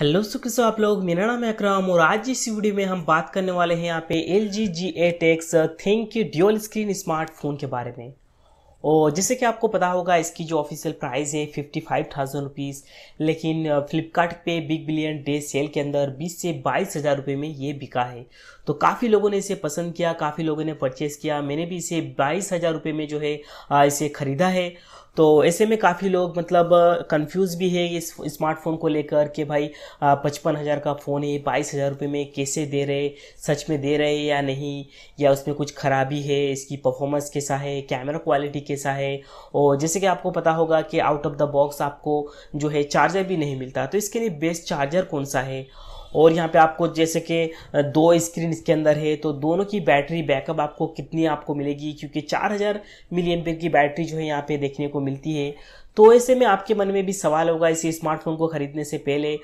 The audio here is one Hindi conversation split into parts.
हेलो सुखिसो आप लोग मेरा नाम है अक्रम और आज इस वीडियो में हम बात करने वाले हैं यहाँ पे L G G eight X ThinQ dual screen smartphone के बारे में और जैसे कि आपको पता होगा इसकी जो ऑफिशियल प्राइस है फिफ्टी फाइव थाउजेंड रुपीज़ लेकिन फ्लिपकार्ट पे बिग बिलियन डे सेल के अंदर बीस से बाईस हज़ार रुपये में ये बिका है तो काफ़ी लोगों ने इसे पसंद किया काफ़ी लोगों ने परचेज़ किया मैंने भी इसे बाईस हज़ार रुपये में जो है इसे ख़रीदा है तो ऐसे में काफ़ी लोग मतलब कंफ्यूज भी है इस स्मार्टफोन को लेकर कि भाई पचपन हज़ार का फ़ोन है बाईस हज़ार रुपये में कैसे दे रहे सच में दे रहे या नहीं या उसमें कुछ ख़राबी है इसकी परफॉर्मेंस कैसा है कैमरा क्वालिटी कैसा है और जैसे कि आपको पता होगा कि आउट ऑफ द बॉक्स आपको जो है चार्जर भी नहीं मिलता तो इसके लिए बेस्ट चार्जर कौन सा है और यहाँ पे आपको जैसे कि दो स्क्रीन इसके अंदर है तो दोनों की बैटरी बैकअप आपको कितनी आपको मिलेगी क्योंकि चार हज़ार मिली एम की बैटरी जो है यहाँ पे देखने को मिलती है तो ऐसे में आपके मन में भी सवाल होगा इसे स्मार्टफोन को ख़रीदने से पहले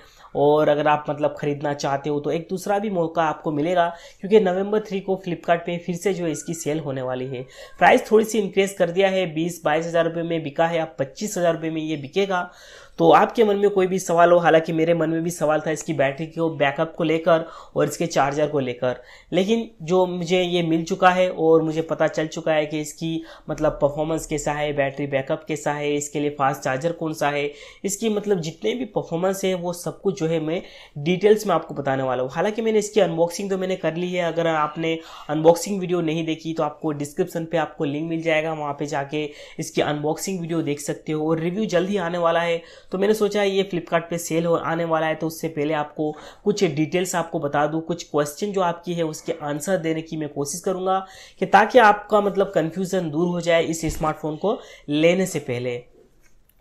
और अगर आप मतलब ख़रीदना चाहते हो तो एक दूसरा भी मौका आपको मिलेगा क्योंकि नवंबर थ्री को फ्लिपकार्ट पे फिर से जो है इसकी सेल होने वाली है प्राइस थोड़ी सी इंक्रीज़ कर दिया है बीस बाईस हज़ार रुपये में बिका है अब पच्चीस हज़ार रुपये में ये बिकेगा तो आपके मन में कोई भी सवाल हो हालांकि मेरे मन में भी सवाल था इसकी बैटरी को बैकअप को लेकर और इसके चार्जर को लेकर लेकिन जो मुझे ये मिल चुका है और मुझे पता चल चुका है कि इसकी मतलब परफॉर्मेंस कैसा है बैटरी बैकअप कैसा है इसके लिए फास्ट चार्जर कौन सा है इसकी मतलब जितने भी परफॉर्मेंस है वो सब कुछ जो है मैं डिटेल्स में आपको बताने वाला हूँ हालांकि मैंने इसकी अनबॉक्सिंग तो मैंने कर ली है अगर आपने अनबॉक्सिंग वीडियो नहीं देखी तो आपको डिस्क्रिप्शन पर आपको लिंक मिल जाएगा वहाँ पर जाके इसकी अनबॉक्सिंग वीडियो देख सकते हो और रिव्यू जल्द ही आने वाला है तो मैंने सोचा ये फ्लिपकार्ट पे सेल हो आने वाला है तो उससे पहले आपको कुछ डिटेल्स आपको बता दूँ कुछ क्वेश्चन जो आपकी है उसके आंसर देने की मैं कोशिश करूँगा कि ताकि आपका मतलब कन्फ्यूज़न दूर हो जाए इस स्मार्टफोन को लेने से पहले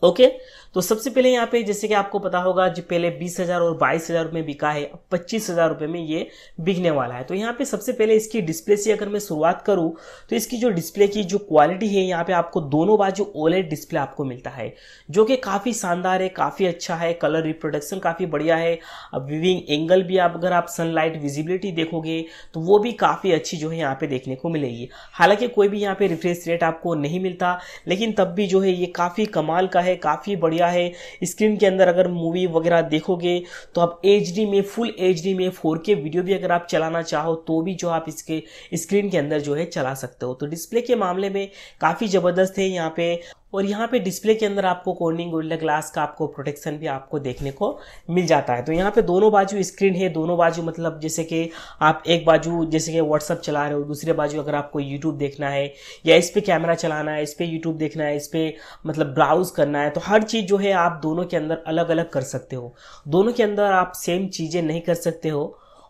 ओके तो सबसे पहले यहाँ पे जैसे कि आपको पता होगा जो पहले बीस हजार और बाईस हजार रुपये बिका है अब पच्चीस हजार रुपये में ये बिकने वाला है तो यहाँ पे सबसे पहले इसकी डिस्प्ले से अगर मैं शुरुआत करूँ तो इसकी जो डिस्प्ले की जो क्वालिटी है यहाँ पे आपको दोनों बाजू ओलेट डिस्प्ले आपको मिलता है जो कि काफ़ी शानदार है काफ़ी अच्छा है कलर रिप्रोडक्शन काफ़ी बढ़िया है अब विविंग एंगल भी आप अगर आप सनलाइट विजिबिलिटी देखोगे तो वो भी काफ़ी अच्छी जो है यहाँ पे देखने को मिलेगी हालांकि कोई भी यहाँ पे रिफ्रेश रेट आपको नहीं मिलता लेकिन तब भी जो है ये काफ़ी कमाल का है काफ़ी बढ़िया है स्क्रीन के अंदर अगर मूवी वगैरह देखोगे तो आप एच में फुल एच में फोर वीडियो भी अगर आप चलाना चाहो तो भी जो आप इसके स्क्रीन के अंदर जो है चला सकते हो तो डिस्प्ले के मामले में काफ़ी ज़बरदस्त है यहाँ पे और यहाँ पे डिस्प्ले के अंदर आपको कोर्निंग गोरिल्ला ग्लास का आपको प्रोटेक्शन भी आपको देखने को मिल जाता है तो यहाँ पे दोनों बाजू स्क्रीन है दोनों बाजू मतलब जैसे कि आप एक बाजू जैसे कि व्हाट्सअप चला रहे हो दूसरे बाजू अगर आपको यूट्यूब देखना है या इस पर कैमरा चलाना है इस पर यूट्यूब देखना है इस पर मतलब ब्राउज करना है तो हर चीज़ जो है आप दोनों के अंदर अलग अलग कर सकते हो दोनों के अंदर आप सेम चीज़ें नहीं कर सकते हो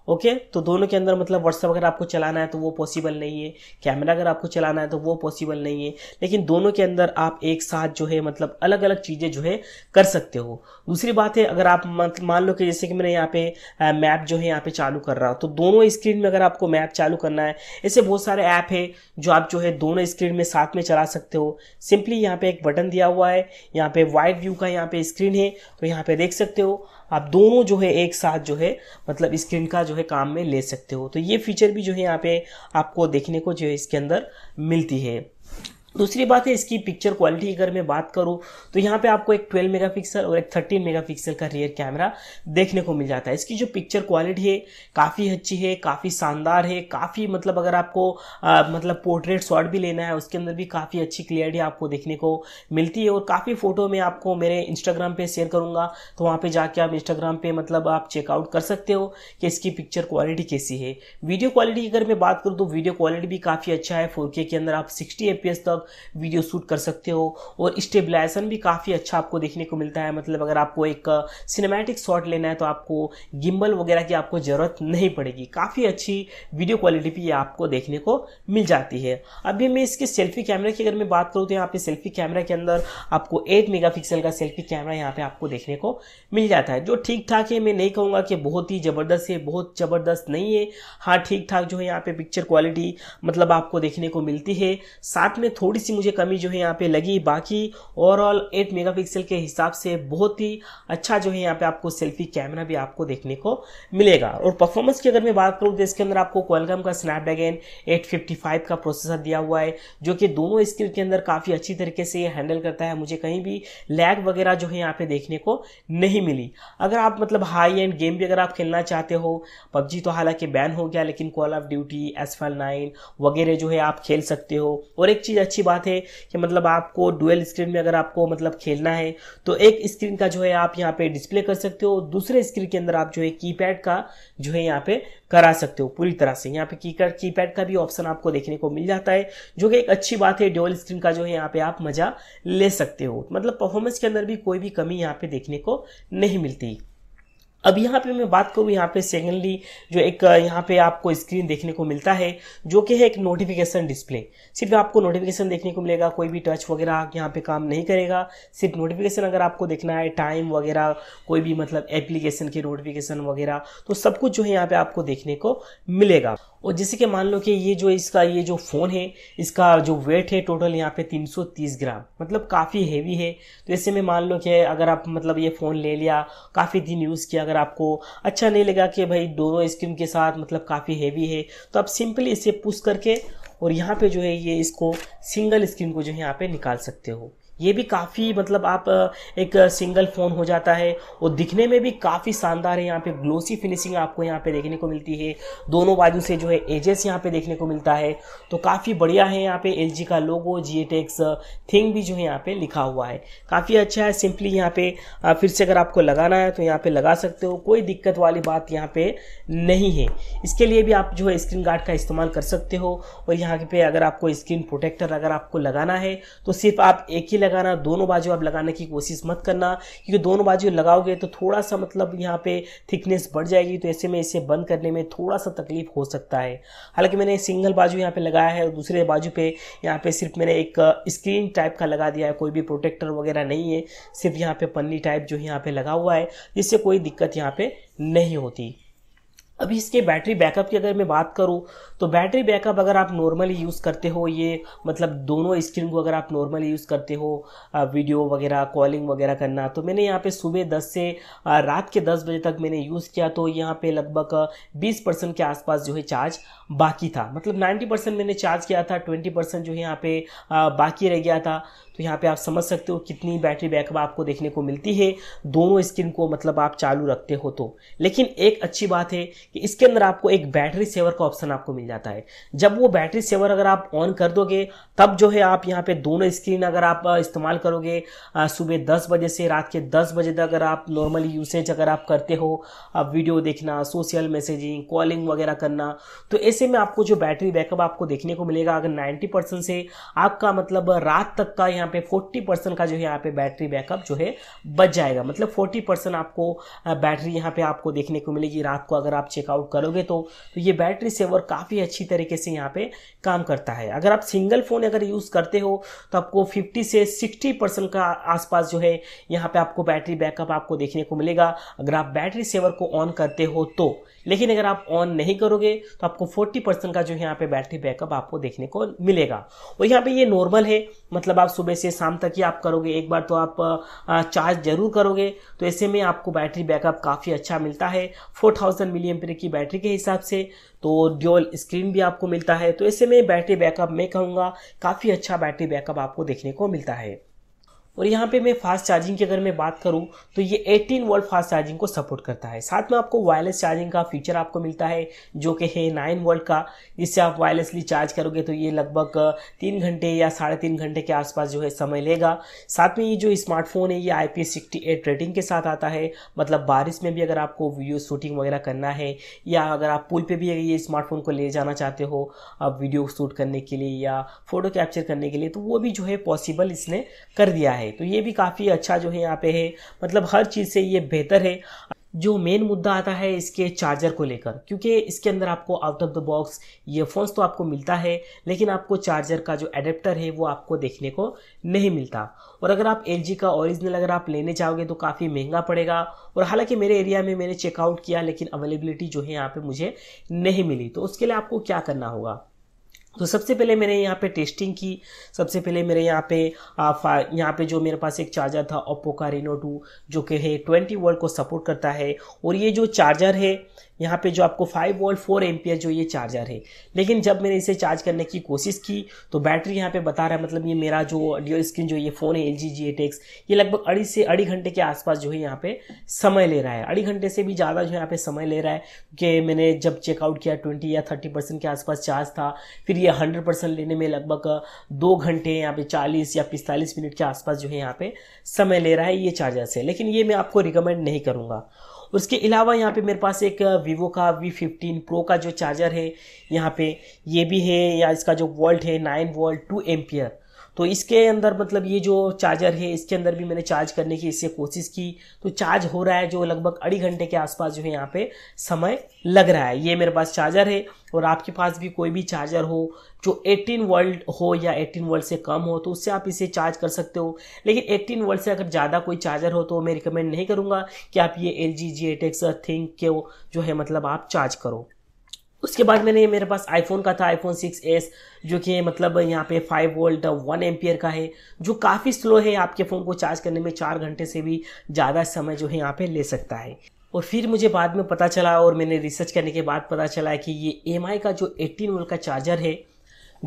ओके तो दोनों के अंदर मतलब व्हाट्सअप अगर आपको चलाना है तो वो पॉसिबल नहीं है कैमरा अगर आपको चलाना है तो वो पॉसिबल नहीं है लेकिन दोनों के अंदर आप एक साथ जो है मतलब अलग अलग चीज़ें जो है कर सकते हो दूसरी बात है अगर आप मान लो कि जैसे कि मैंने यहाँ पे मैप जो है यहाँ पे चालू कर रहा हूँ तो दोनों स्क्रीन में अगर आपको मैप चालू करना है ऐसे बहुत सारे ऐप है जो आप जो है दोनों स्क्रीन में साथ में चला सकते हो सिंपली यहाँ पे एक बटन दिया हुआ है यहाँ पे वाइड व्यू का यहाँ पे स्क्रीन है तो यहाँ पे देख सकते हो आप दोनों जो है एक साथ जो है मतलब स्क्रीन का जो है काम में ले सकते हो तो ये फीचर भी जो है यहाँ पे आपको देखने को जो है इसके अंदर मिलती है दूसरी बात है इसकी पिक्चर क्वालिटी अगर मैं बात करूँ तो यहाँ पे आपको एक 12 मेगापिक्सल और एक 13 मेगापिक्सल का रियर कैमरा देखने को मिल जाता है इसकी जो पिक्चर क्वालिटी है काफ़ी अच्छी है काफ़ी शानदार है काफ़ी मतलब अगर आपको आ, मतलब पोर्ट्रेट शॉट भी लेना है उसके अंदर भी काफ़ी अच्छी क्लियरिटी आपको देखने को मिलती है और काफ़ी फ़ोटो मैं आपको मेरे इंस्टाग्राम पर शेयर करूँगा तो वहाँ पर जाके आप इंस्टाग्राम पर मतलब आप चेकआउट कर सकते हो कि इसकी पिक्चर क्वालिटी कैसी है वीडियो क्वालिटी अगर मैं बात करूँ तो वीडियो क्वालिटी भी काफ़ी अच्छा है फोर के अंदर आप सिक्सटी ए तक वीडियो शूट कर सकते हो और स्टेबलाइजेशन भी काफ़ी अच्छा आपको देखने को मिलता है मतलब अगर आपको एक सिनेमैटिक शॉट लेना है तो आपको गिम्बल वगैरह की आपको ज़रूरत नहीं पड़ेगी काफ़ी अच्छी वीडियो क्वालिटी भी आपको देखने को मिल जाती है अभी मैं इसके सेल्फी कैमरे की अगर मैं बात करूँ तो यहाँ पे सेल्फी कैमरा के अंदर आपको एट मेगा का सेल्फी कैमरा यहाँ पर आपको देखने को मिल जाता है जो ठीक ठाक है मैं नहीं कहूँगा कि बहुत ही ज़बरदस्त है बहुत ज़बरदस्त नहीं है हाँ ठीक ठाक जो है यहाँ पे पिक्चर क्वालिटी मतलब आपको देखने को मिलती है साथ में थोड़ी छोटी सी मुझे कमी जो है यहाँ पे लगी बाकी ओवरऑल 8 मेगापिक्सल के हिसाब से बहुत ही अच्छा जो है यहाँ पे आपको सेल्फी कैमरा भी आपको देखने को मिलेगा और परफॉर्मेंस की अगर मैं बात करूँ तो इसके अंदर आपको क्वालकॉम का स्नैपड्रैगन 855 का प्रोसेसर दिया हुआ है जो कि दोनों स्किल के अंदर काफ़ी अच्छी तरीके से ये हैंडल करता है मुझे कहीं भी लैग वगैरह जो है यहाँ पे देखने को नहीं मिली अगर आप मतलब हाई एंड गेम भी अगर आप खेलना चाहते हो पबजी तो हालांकि बैन हो गया लेकिन call of duty S nine वगैरह जो है आप खेल सकते हो और एक चीज़ अच्छी अच्छी बात है कि मतलब आपको डुअल स्क्रीन में अगर आपको मतलब खेलना है तो एक स्क्रीन का जो है आप यहाँ पे डिस्प्ले कर सकते हो दूसरे स्क्रीन के अंदर आप जो है कीपैड का जो है यहाँ पे करा सकते हो पूरी तरह से यहाँ पे की कीपैड का भी ऑप्शन आपको देखने को मिल जाता है जो कि एक अच्छी बात है डुअल स्क्रीन का जो है यहाँ पे आप मजा ले सकते हो मतलब परफॉर्मेंस के अंदर भी कोई भी कमी यहाँ पे देखने को नहीं मिलती अब यहाँ पे मैं बात करूँ यहाँ पे सेकेंडली जो एक यहाँ पे आपको स्क्रीन देखने को मिलता है जो कि है एक नोटिफिकेशन डिस्प्ले सिर्फ आपको नोटिफिकेशन देखने को मिलेगा कोई भी टच वगैरह यहाँ पे काम नहीं करेगा सिर्फ नोटिफिकेशन अगर आपको देखना है टाइम वगैरह कोई भी मतलब एप्लीकेशन के नोटिफिकेशन वगैरह तो सब कुछ जो है यहाँ पे आपको देखने को मिलेगा और जैसे कि मान लो कि ये जो इसका ये जो फ़ोन है इसका जो वेट है टोटल यहाँ पे 330 ग्राम मतलब काफ़ी हेवी है तो ऐसे में मान लो कि अगर आप मतलब ये फ़ोन ले लिया काफ़ी दिन यूज़ किया अगर आपको अच्छा नहीं लगा कि भाई दोनों स्क्रीन के साथ मतलब काफ़ी हेवी है तो आप सिंपली इसे पुश करके और यहाँ पे जो है ये इसको सिंगल स्क्रीन को जो है यहाँ पे निकाल सकते हो ये भी काफ़ी मतलब आप एक सिंगल फ़ोन हो जाता है और दिखने में भी काफ़ी शानदार है यहाँ पे ग्लोसी फिनिशिंग आपको यहाँ पे देखने को मिलती है दोनों बाजू से जो है एजेस यहाँ पे देखने को मिलता है तो काफ़ी बढ़िया है यहाँ पे एल का लोगो जी थिंग भी जो है यहाँ पे लिखा हुआ है काफ़ी अच्छा है सिंपली यहाँ पे फिर से अगर आपको लगाना है तो यहाँ पर लगा सकते हो कोई दिक्कत वाली बात यहाँ पर नहीं है इसके लिए भी आप जो है स्क्रीन गार्ड का इस्तेमाल कर सकते हो और यहाँ पर अगर आपको स्क्रीन प्रोटेक्टर अगर आपको लगाना है तो सिर्फ आप एक ही लगाना दोनों बाजू आप लगाने की कोशिश मत करना क्योंकि दोनों बाजू लगाओगे तो थोड़ा सा मतलब यहाँ पे थिकनेस बढ़ जाएगी तो ऐसे में इसे बंद करने में थोड़ा सा तकलीफ हो सकता है हालांकि मैंने सिंगल बाजू यहाँ पे लगाया है और दूसरे बाजू पे यहाँ पे सिर्फ मैंने एक स्क्रीन टाइप का लगा दिया है कोई भी प्रोटेक्टर वगैरह नहीं है सिर्फ यहाँ पे पन्नी टाइप जो यहाँ पे लगा हुआ है जिससे कोई दिक्कत यहाँ पे नहीं होती अभी इसके बैटरी बैकअप की अगर मैं बात करूँ तो बैटरी बैकअप अगर आप नॉर्मली यूज़ करते हो ये मतलब दोनों स्क्रीन को अगर आप नॉर्मली यूज़ करते हो वीडियो वगैरह कॉलिंग वगैरह करना तो मैंने यहाँ पे सुबह 10 से रात के 10 बजे तक मैंने यूज़ किया तो यहाँ पे लगभग 20 परसेंट के आसपास जो है चार्ज बाकी था मतलब नाइन्टी परसेंट मैंने चार्ज किया था ट्वेंटी परसेंट जो है यहाँ पर बाकी रह गया था तो यहाँ पर आप समझ सकते हो कितनी बैटरी बैकअप आपको देखने को मिलती है दोनों स्क्रीन को मतलब आप चालू रखते हो तो लेकिन एक अच्छी बात है कि इसके अंदर आपको एक बैटरी सेवर का ऑप्शन आपको मिल जाता है जब वो बैटरी सेवर अगर आप ऑन कर दोगे तब जो है आप यहाँ पे दोनों स्क्रीन अगर आप इस्तेमाल करोगे सुबह दस बजे से रात के दस बजे तक अगर आप नॉर्मली यूसेज अगर आप करते हो आप वीडियो देखना सोशल मैसेजिंग कॉलिंग वगैरह करना तो ऐसे में आपको जो बैटरी बैकअप आपको देखने को मिलेगा अगर नाइन्टी परसेंट से आपका मतलब रात तक का यहाँ पे फोर्टी परसेंट का जो है यहाँ पे बैटरी बैकअप जो है बच जाएगा मतलब फोर्टी परसेंट आपको बैटरी यहाँ पे आपको देखने को मिलेगी रात को अगर आप चेकआउट करोगे तो तो ये बैटरी सेवर काफ़ी अच्छी तरीके से यहाँ पे काम करता है अगर आप सिंगल फ़ोन अगर यूज़ करते हो तो आपको 50 से 60 परसेंट का आसपास जो है यहाँ पे आपको बैटरी बैकअप आपको देखने को मिलेगा अगर आप बैटरी सेवर को ऑन करते हो तो लेकिन अगर आप ऑन नहीं करोगे तो आपको 40 परसेंट का जो है यहाँ पे बैटरी बैकअप आपको देखने को मिलेगा और यहाँ पे ये नॉर्मल है मतलब आप सुबह से शाम तक ही आप करोगे एक बार तो आप चार्ज जरूर करोगे तो ऐसे में आपको बैटरी बैकअप काफ़ी अच्छा मिलता है फोर थाउजेंड मिली की बैटरी के हिसाब से तो ड्यूअल स्क्रीन भी आपको मिलता है तो ऐसे में बैटरी बैकअप मैं कहूँगा काफ़ी अच्छा बैटरी बैकअप आपको देखने को मिलता है और यहाँ पे मैं फास्ट चार्जिंग की अगर मैं बात करूँ तो ये 18 वोल्ट फास्ट चार्जिंग को सपोर्ट करता है साथ में आपको वायरलेस चार्जिंग का फीचर आपको मिलता है जो कि है 9 वोल्ट का जिससे आप वायरलेसली चार्ज करोगे तो ये लगभग तीन घंटे या साढ़े तीन घंटे के आसपास जो है समय लेगा साथ में ये जो स्मार्टफोन है ये आई पी रेटिंग के साथ आता है मतलब बारिश में भी अगर आपको वीडियो शूटिंग वगैरह करना है या अगर आप पुल पर भी ये स्मार्टफोन को ले जाना चाहते हो आप वीडियो शूट करने के लिए या फ़ोटो कैप्चर करने के लिए तो वो भी जो है पॉसिबल इसने कर दिया है है तो ये भी काफ़ी अच्छा जो है यहाँ पे है मतलब हर चीज़ से ये बेहतर है जो मेन मुद्दा आता है इसके चार्जर को लेकर क्योंकि इसके अंदर आपको out of the box earphones तो आपको मिलता है लेकिन आपको चार्जर का जो एडेप्टर है वो आपको देखने को नहीं मिलता और अगर आप एल का ओरिजिनल अगर आप लेने जाओगे तो काफ़ी महंगा पड़ेगा और हालांकि मेरे एरिया में मैंने चेकआउट किया लेकिन अवेलेबिलिटी जो है यहाँ पर मुझे नहीं मिली तो उसके लिए आपको क्या करना होगा तो सबसे पहले मैंने यहाँ पे टेस्टिंग की सबसे पहले मेरे यहाँ पे यहाँ पे जो मेरे पास एक चार्जर था ओप्पो का रेनो टू जो कि है ट्वेंटी वर्ल्ड को सपोर्ट करता है और ये जो चार्जर है यहाँ पे जो आपको फाइव वोल्ट फोर एम्पियर जो ये चार्जर है लेकिन जब मैंने इसे चार्ज करने की कोशिश की तो बैटरी यहाँ पे बता रहा है मतलब ये मेरा जो डियल स्क्रीन जो ये फ़ोन है एल जी जी एटेक्स ये लगभग अड़ी से अड़ी घंटे के आसपास जो है यहाँ पे समय ले रहा है अड़ी घंटे से भी ज़्यादा जो है यहाँ पे समय ले रहा है कि मैंने जब चेकआउट किया ट्वेंटी या थर्टी परसेंट के आसपास चार्ज था फिर ये हंड्रेड परसेंट लेने में लगभग दो घंटे यहाँ पे चालीस या पिस्तालीस मिनट के आसपास जो है यहाँ पे समय ले रहा है ये चार्जर से लेकिन ये मैं आपको रिकमेंड नहीं करूँगा उसके अलावा यहाँ पे मेरे पास एक वीवो का वी फिफ्टीन प्रो का जो चार्जर है यहाँ पे ये भी है या इसका जो वोल्ट है नाइन वोल्ट टू एम्पियर तो इसके अंदर मतलब ये जो चार्जर है इसके अंदर भी मैंने चार्ज करने की इससे कोशिश की तो चार्ज हो रहा है जो लगभग अढ़ी घंटे के आसपास जो है यहाँ पे समय लग रहा है ये मेरे पास चार्जर है और आपके पास भी कोई भी चार्जर हो जो 18 वर्ल्ड हो या 18 वर्ल्ड से कम हो तो उससे आप इसे चार्ज कर सकते हो लेकिन 18 वर्ल्ड से अगर ज़्यादा कोई चार्जर हो तो मैं रिकमेंड नहीं करूँगा कि आप ये एल जी जी एटेक्स थिंक के जो है मतलब आप चार्ज करो उसके बाद मैंने मेरे पास आईफोन का था आईफोन सिक्स एस जो कि मतलब यहाँ पे फाइव वोल्ट वन एम्पियर का है जो काफ़ी स्लो है आपके फ़ोन को चार्ज करने में चार घंटे से भी ज़्यादा समय जो है यहाँ पे ले सकता है और फिर मुझे बाद में पता चला और मैंने रिसर्च करने के बाद पता चला कि ये एम का जो एट्टीन वोल्ट का चार्जर है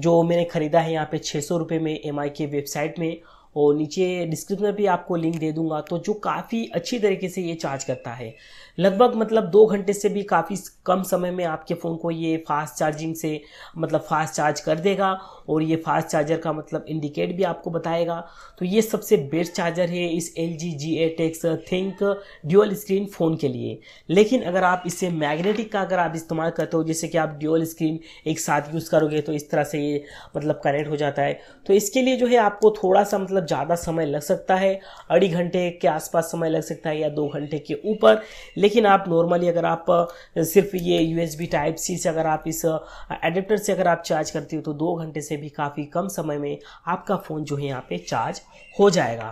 जो मैंने ख़रीदा है यहाँ पर छः सौ रुपये में एम के वेबसाइट में और नीचे डिस्क्रिप्शन में भी आपको लिंक दे दूंगा तो जो काफ़ी अच्छी तरीके से ये चार्ज करता है लगभग मतलब दो घंटे से भी काफ़ी कम समय में आपके फ़ोन को ये फास्ट चार्जिंग से मतलब फास्ट चार्ज कर देगा और ये फास्ट चार्जर का मतलब इंडिकेट भी आपको बताएगा तो ये सबसे बेस्ट चार्जर है इस L G G eight X ThinQ dual screen phone के लिए लेकिन अगर आप इसे मैग्नेटिक का अगर आप इस्तेमाल करते हो जैसे कि आप ड्यूअल स्क्रीन एक साथ यूज़ करोगे तो इस तरह से ये मतलब कनेक्ट हो जाता है तो इसके लिए जो है आपको थोड़ा सा मतलब ज़्यादा समय लग सकता है अढ़ी घंटे के आसपास समय लग सकता है या दो घंटे के ऊपर लेकिन लेकिन आप नॉर्मली अगर आप सिर्फ ये यू टाइप सी से अगर आप इस एडेप्टर से अगर आप चार्ज करते हो तो दो घंटे से भी काफ़ी कम समय में आपका फ़ोन जो है यहाँ पे चार्ज हो जाएगा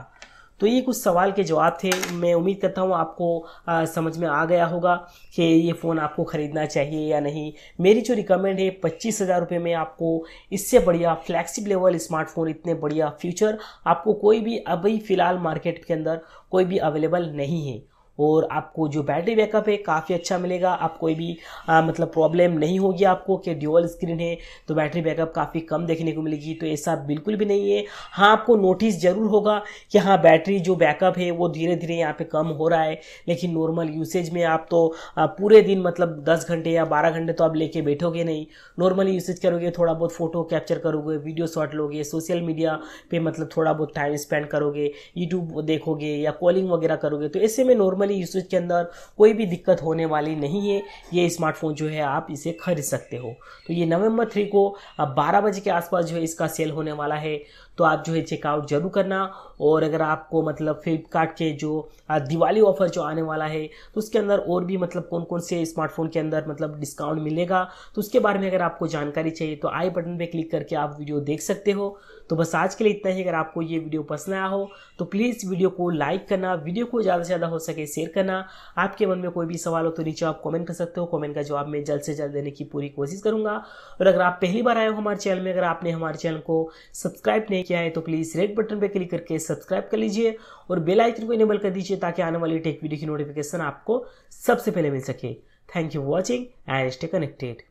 तो ये कुछ सवाल के जवाब थे मैं उम्मीद करता हूँ आपको आ, समझ में आ गया होगा कि ये फ़ोन आपको ख़रीदना चाहिए या नहीं मेरी जो रिकमेंड है पच्चीस हज़ार रुपये में आपको इससे बढ़िया फ्लैक्सिप लेवल स्मार्टफोन इतने बढ़िया फ्यूचर आपको कोई भी अभी फ़िलहाल मार्केट के अंदर कोई भी अवेलेबल नहीं है और आपको जो बैटरी बैकअप है काफ़ी अच्छा मिलेगा आप कोई भी आ, मतलब प्रॉब्लम नहीं होगी आपको कि ड्यूअल स्क्रीन है तो बैटरी बैकअप काफ़ी कम देखने को मिलेगी तो ऐसा बिल्कुल भी नहीं है हाँ आपको नोटिस ज़रूर होगा कि हाँ बैटरी जो बैकअप है वो धीरे धीरे यहाँ पर कम हो रहा है लेकिन नॉर्मल यूसेज में आप तो आ, पूरे दिन मतलब दस घंटे या बारह घंटे तो आप लेके बैठोगे नहीं नॉर्मली यूसेज करोगे थोड़ा बहुत फ़ोटो कैप्चर करोगे वीडियो शॉट लोगे सोशल मीडिया पर मतलब थोड़ा बहुत टाइम स्पेंड करोगे यूट्यूब देखोगे या कॉलिंग वगैरह करोगे तो ऐसे में नॉर्मल नॉर्मली यूसेज के अंदर कोई भी दिक्कत होने वाली नहीं है ये स्मार्टफोन जो है आप इसे खरीद सकते हो तो ये नवंबर थ्री को बारह बजे के आसपास जो है इसका सेल होने वाला है तो आप जो है चेकआउट जरूर करना और अगर आपको मतलब फ्लिपकार्ट के जो दिवाली ऑफर जो आने वाला है तो उसके अंदर और भी मतलब कौन कौन से स्मार्टफोन के अंदर मतलब डिस्काउंट मिलेगा तो उसके बारे में अगर आपको जानकारी चाहिए तो आई बटन पर क्लिक करके आप वीडियो देख सकते हो तो बस आज के लिए इतना ही अगर आपको ये वीडियो पसंद आया हो तो प्लीज़ वीडियो को लाइक करना वीडियो को ज़्यादा से ज़्यादा हो सके शेयर करना आपके मन में कोई भी सवाल हो तो नीचे आप कमेंट कर सकते हो कमेंट का जवाब मैं जल्द से जल्द देने की पूरी कोशिश करूँगा और अगर आप पहली बार आए हो हमारे चैनल में अगर आपने हमारे चैनल को सब्सक्राइब नहीं किया है तो प्लीज़ रेड बटन पर क्लिक करके सब्सक्राइब कर लीजिए और बेल आइकन को इनेबल कर दीजिए ताकि आने वाली टेक वीडियो की नोटिफिकेशन आपको सबसे पहले मिल सके thank you watching and stay connected